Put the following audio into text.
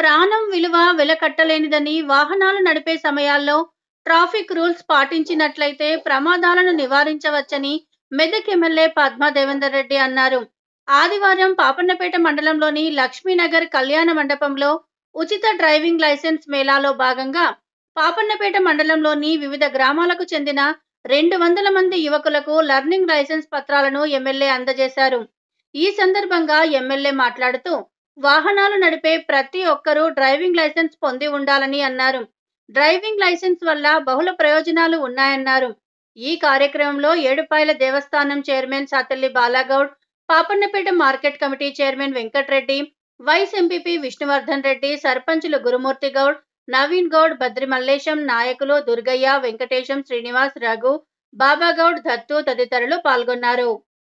ప్రాణం విలువ వెలకట్టలేనిదని వాహనాలు నడిపే సమయాల్లో ట్రాఫిక్ రూల్స్ పాటించినట్లయితే ప్రమాదాలను నివారించవచ్చని మెదక్ ఎమ్మెల్యే పద్మా దేవేందర్ రెడ్డి అన్నారు ఆదివారం పాపన్నపేట మండలంలోని లక్ష్మీనగర్ కళ్యాణ మండపంలో ఉచిత డ్రైవింగ్ లైసెన్స్ మేళాలో భాగంగా పాపన్నపేట మండలంలోని వివిధ గ్రామాలకు చెందిన రెండు వందల మంది యువకులకు లర్నింగ్ లైసెన్స్ పత్రాలను ఎమ్మెల్యే అందజేశారు ఈ సందర్భంగా ఎమ్మెల్యే మాట్లాడుతూ వాహనాలు నడిపే ప్రతి ఒక్కరూ డ్రైవింగ్ లైసెన్స్ పొంది ఉండాలని అన్నారు డ్రైవింగ్ లైసెన్స్ వల్ల బహుళ ప్రయోజనాలు ఉన్నాయన్నారు ఈ కార్యక్రమంలో ఏడుపాయల దేవస్థానం chairman Sathalli Balagoud Papannapet market committee chairman Venkatareddy vice MPP Vishnuvardhan Reddy సర్పంచులు గురుమూర్తి గౌడ్ నవీన్ గౌడ్ బద్రి మల్లేశం నాయకులు దుర్గయ్య వెంకటేశం శ్రీనివాస్ రఘు బాబాగౌడ్ దత్తు తదితరులు పాల్గొన్నారు